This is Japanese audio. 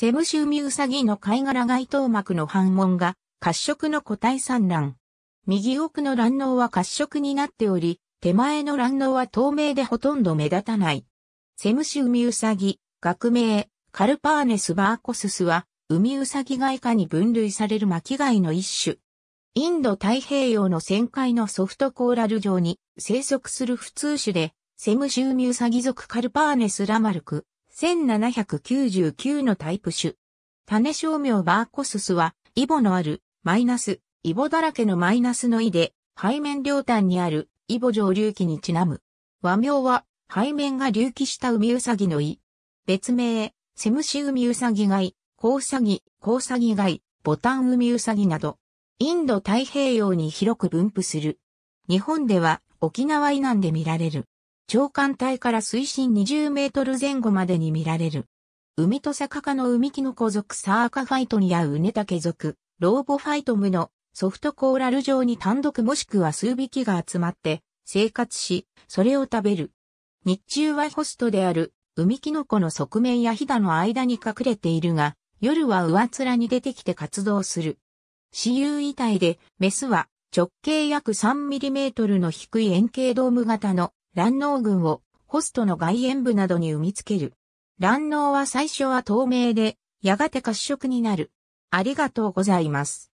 セムシウミウサギの貝殻外頭膜の反紋が褐色の個体産卵。右奥の卵脳は褐色になっており、手前の卵脳は透明でほとんど目立たない。セムシウミウサギ、学名、カルパーネスバーコススは、ウミウサギ外科に分類される巻貝の一種。インド太平洋の旋回のソフトコーラル上に生息する普通種で、セムシウミウサギ属カルパーネスラマルク、1799のタイプ種。種商名バーコススは、イボのある、マイナス、イボだらけのマイナスのイで、背面両端にある、イボ上流器にちなむ。和名は、背面が隆起した海ウサギのイ。別名、セムシウウサギガイ、コウサギ、コウサギイ、ボタンウミウサギなど、インド太平洋に広く分布する。日本では沖縄以南で見られる。長官帯から水深20メートル前後までに見られる。海と坂下の海キノコ族サーカファイト合う。うネタケ族、ローボファイトムのソフトコーラル状に単独もしくは数匹が集まって生活し、それを食べる。日中はホストである海キノコの側面やヒダの間に隠れているが、夜は上面に出てきて活動する。私有遺体で、メスは直径約3トルの低い円形ドーム型の卵嚢群をホストの外縁部などに産みつける。卵嚢は最初は透明で、やがて褐色になる。ありがとうございます。